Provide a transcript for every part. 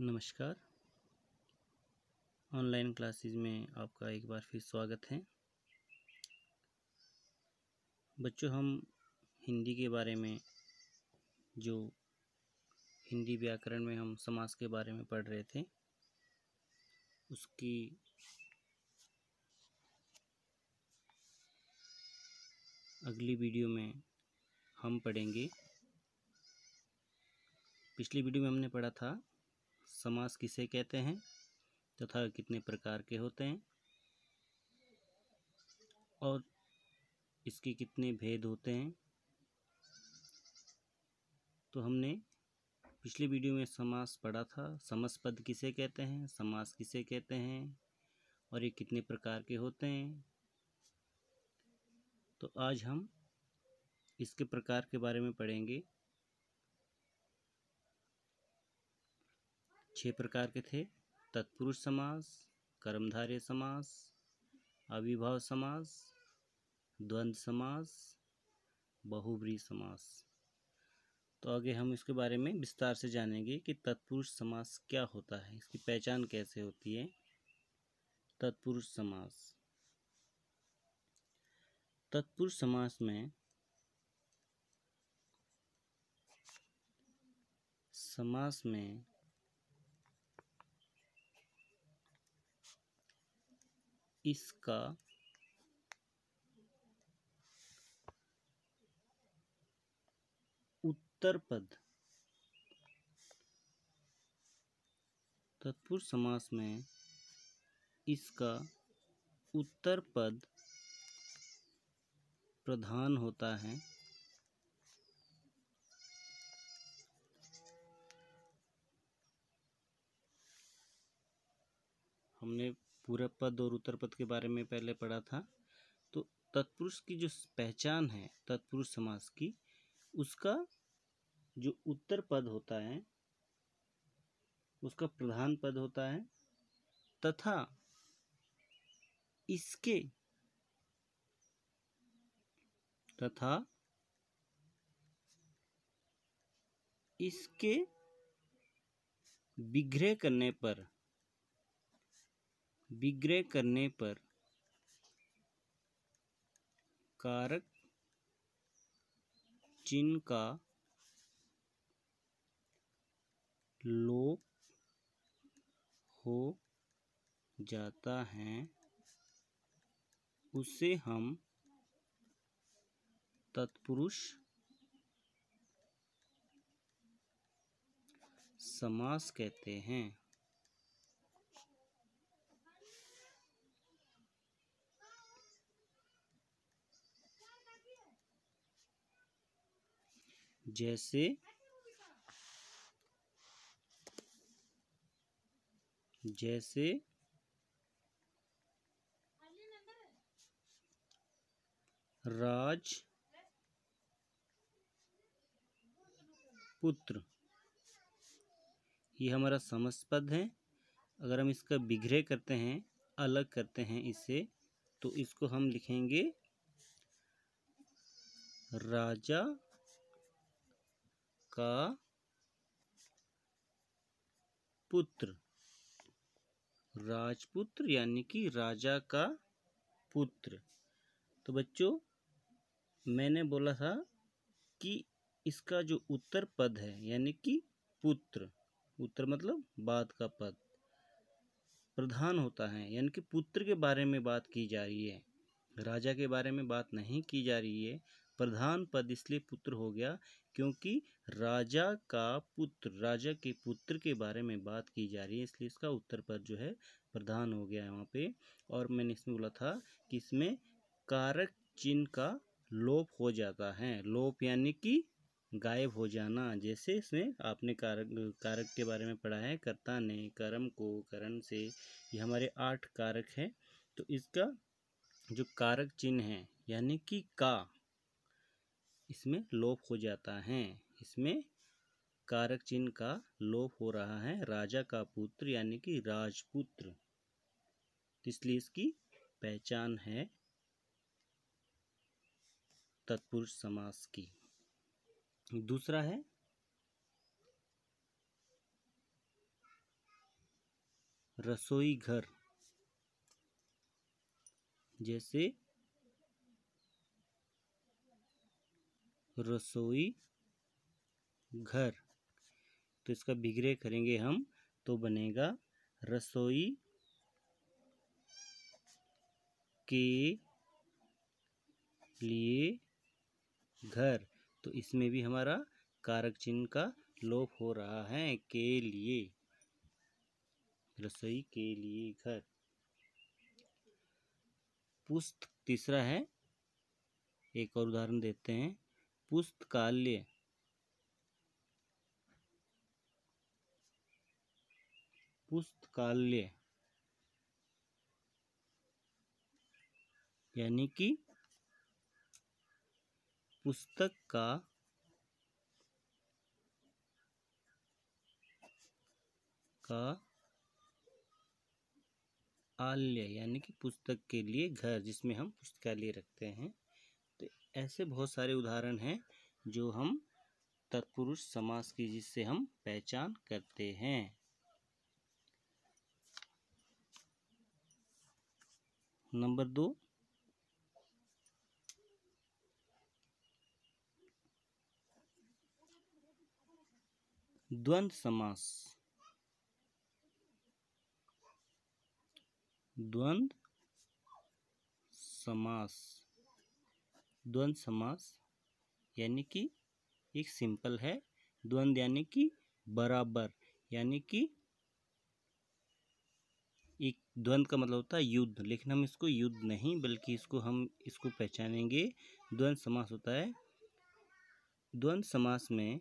नमस्कार online classes में आपका एक बार फिर स्वागत है बच्चों हम हिंदी के बारे में जो हिंदी व्याकरण में हम समास के बारे में पढ़ रहे थे उसकी अगली वीडियो में हम पढ़ेंगे पिछली वीडियो में हमने पढ़ा था समास किसे कहते हैं तथा कितने प्रकार के होते हैं और इसके कितने भेद होते हैं तो हमने पिछले वीडियो में समास पढ़ा था समस पद किसे कहते हैं समास किसे कहते हैं और ये कितने प्रकार के होते हैं तो आज हम इसके प्रकार के बारे में पढ़ेंगे छह प्रकार के थे तत्पुरुष समास कर्मधारय समास अविभाव समास द्वंद्व समास बहुब्री समास तो आगे हम इसके बारे में विस्तार से जानेंगे कि तत्पुरुष समास क्या होता है इसकी पहचान कैसे होती है तत्पुरुष समास तत्पुरुष समास में समास में इसका उत्तर पद तत्पुरुष समास में इसका उत्तर पद प्रधान होता है हमने पूरब पद और उत्तर पद के बारे में पहले पढ़ा था तो तत्पुरुष की जो पहचान है तत्पुरुष समास की उसका जो उत्तर पद होता है उसका प्रधान पद होता है तथा इसके तथा इसके विग्रह करने पर विग्रह करने पर कारक चिन्ह का लोप हो जाता है उसे हम तत्पुरुष समास कहते हैं जैसे जैसे राज पुत्र ये हमारा समस्पद है अगर हम इसका बिघ्रे करते हैं अलग करते हैं इसे तो इसको हम लिखेंगे राजा का पुत्र राजपुत्र यानी कि राजा का पुत्र तो बच्चों मैंने बोला था कि इसका जो उत्तर पद है यानी कि पुत्र उत्तर मतलब बाद का पद प्रधान होता है यानी कि पुत्र के बारे में बात की जा रही है राजा के बारे में बात नहीं की जा रही है प्रधान पद इसलिए पुत्र हो गया क्योंकि राजा का पुत्र राजा के पुत्र के बारे में बात की जा रही है इसलिए इसका उत्तर पद जो है प्रधान हो गया है वहाँ पे और मैंने इसमें बोला था कि इसमें कारक चिन्ह का लोप हो जाता है लोप यानी कि गायब हो जाना जैसे इसमें आपने कारक कारक के बारे में पढ़ा है कर्ता ने कर्म को करण से ये हमारे आठ कारक हैं तो इसका जो कारक चिन्ह है यानी कि का इसमें लोप हो जाता है इसमें कारक चिन्ह का लोप हो रहा है राजा का पुत्र यानी कि राजपुत्र इसलिए इसकी पहचान है तत्पुरुष समास की दूसरा है रसोई घर जैसे रसोई घर तो इसका बिगरे करेंगे हम तो बनेगा रसोई के लिए घर तो इसमें भी हमारा कारक चिन्ह का लोप हो रहा है के लिए रसोई के लिए घर पुस्त तीसरा है एक और उदाहरण देते हैं पुस्तकालय पुस्तकालय यानी कि पुस्तक का का आल्य यानी कि पुस्तक के लिए घर जिसमें हम पुस्तकालय रखते हैं ऐसे बहुत सारे उदाहरण हैं जो हम तत्पुरुष समास की जिससे हम पहचान करते हैं नंबर दो द्वंद समास द्वंद समास द्वंद समास यानी कि एक सिंपल है द्वंद यानी कि बराबर यानी कि एक द्वंद का मतलब होता है युद्ध लेकिन हम इसको युद्ध नहीं बल्कि इसको हम इसको पहचानेंगे द्वंद समास होता है द्वंद समास में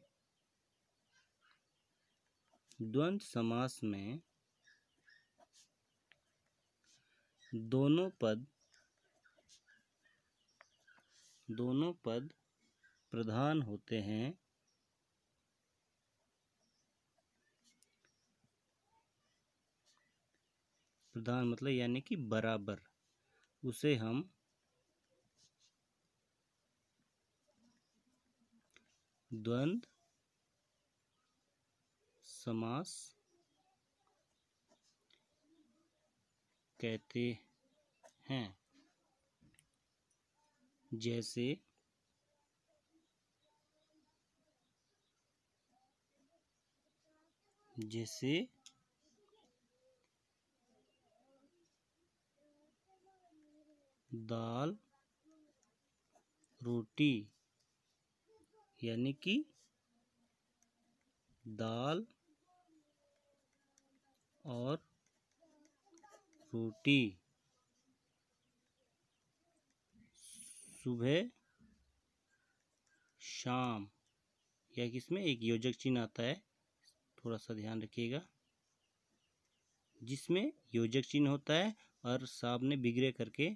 द्वंद समास में दोनों पद दोनों पद प्रधान होते हैं प्रधान मतलब यानी कि बराबर उसे हम द्वंद समास कहते हैं जैसे जैसे दाल रोटी यानी कि दाल और रोटी सुबह शाम या किसमें एक योजक चिन्ह आता है थोड़ा सा ध्यान रखिएगा जिसमें योजक चिन्ह होता है और सामने बिगड़े करके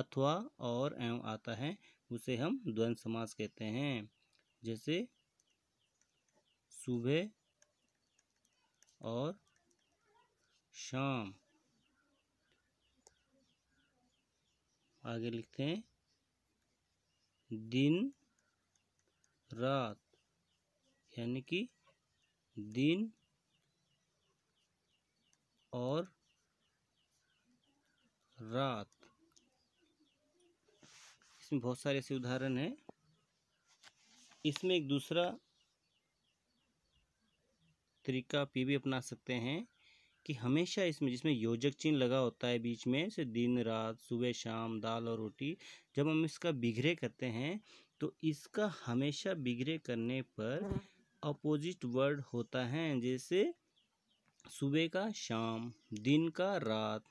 अथवा और एवं आता है उसे हम द्वंद समास कहते हैं जैसे सुबह और शाम आगे लिखते हैं दिन रात यानी कि दिन और रात इसमें बहुत सारे ऐसे उदाहरण हैं इसमें एक दूसरा तरीका भी अपना सकते हैं कि हमेशा इसमें जिसमें योजक चिन्ह लगा होता है बीच में से दिन रात सुबह शाम दाल और रोटी जब हम इसका बिघरे करते हैं तो इसका हमेशा बिघरे करने पर अपोजिट हम्म। वर्ड होता है जैसे सुबह का शाम दिन का रात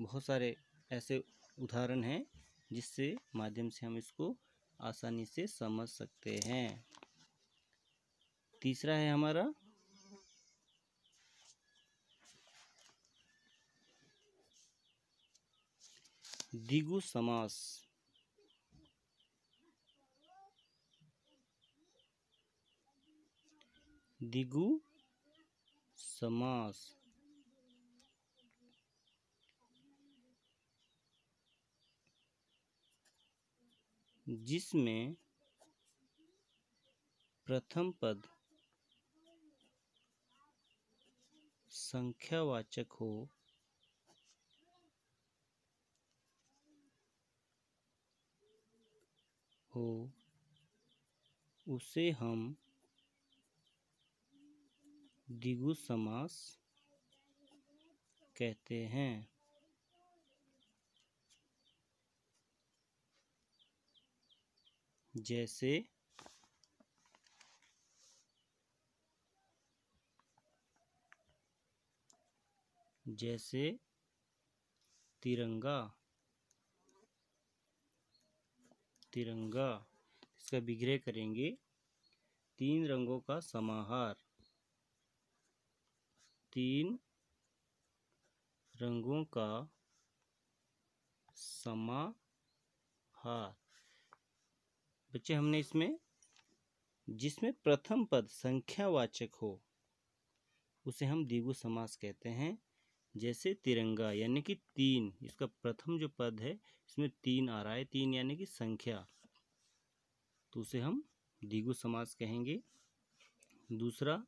बहुत सारे ऐसे उदाहरण हैं जिससे माध्यम से हम इसको आसानी से समझ सकते हैं तीसरा है हमारा दिगु समास दिगु समास जिसमें प्रथम पद संख्यावाचक हो हो उसे हम दिगु समास कहते हैं जैसे जैसे तिरंगा तिरंगा इसका विग्रह करेंगे तीन रंगों का समाहार तीन रंगों का समाहार बच्चे हमने इसमें जिसमें प्रथम पद संख्यावाचक हो उसे हम दिगु समास कहते हैं जैसे तिरंगा यानी कि तीन इसका प्रथम जो पद है इसमें तीन आ रहा है तीन यानी कि संख्या तो उसे हम दिगु समास कहेंगे दूसरा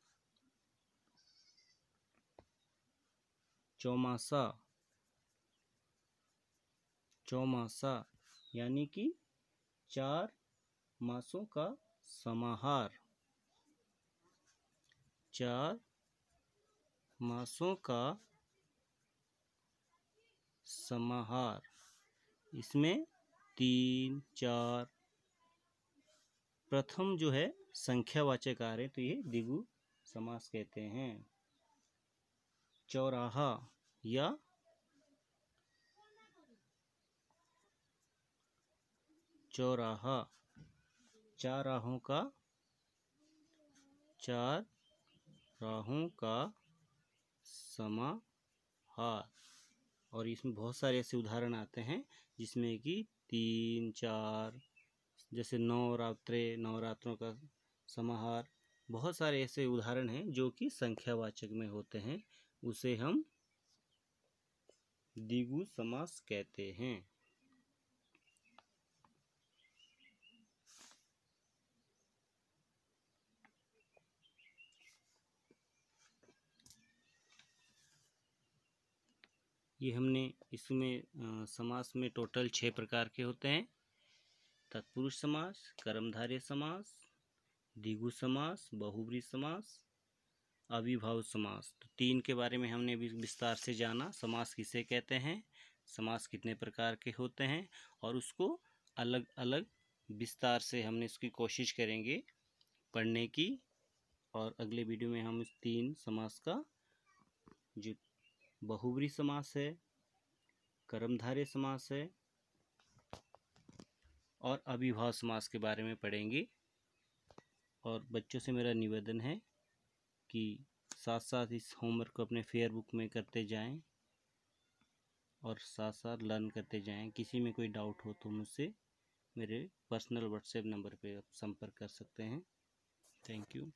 चौमासा चौमासा यानी कि चार मासों का समाहार चार मासों का समाहार इसमें तीन चार प्रथम जो है संख्यावाचक आ रहे तो ये दिगु समास कहते हैं चौराहा या चौराहा चार राहों का चार राहों का समाहार और इसमें बहुत सारे ऐसे उदाहरण आते हैं जिसमें कि तीन चार जैसे नवरात्रे नवरात्रों का समाहार बहुत सारे ऐसे उदाहरण हैं जो कि संख्यावाचक में होते हैं उसे हम द्विगु समास कहते हैं ये हमने इसमें समास में टोटल छः प्रकार के होते हैं तत्पुरुष समास कर्मधारय समास दिगु समास बहुब्री समास अविभाव समास तो तीन के बारे में हमने भी विस्तार से जाना समास किसे कहते हैं समास कितने प्रकार के होते हैं और उसको अलग अलग विस्तार से हमने इसकी कोशिश करेंगे पढ़ने की और अगले वीडियो में हम इस तीन समास का जो बहुवरी समास है कर्मधारय समास है और अभिभाव समास के बारे में पढ़ेंगे और बच्चों से मेरा निवेदन है कि साथ साथ इस होमवर्क को अपने फेयरबुक में करते जाएं और साथ साथ लर्न करते जाएं किसी में कोई डाउट हो तो मुझसे मेरे पर्सनल व्हाट्सएप नंबर पे आप संपर्क कर सकते हैं थैंक यू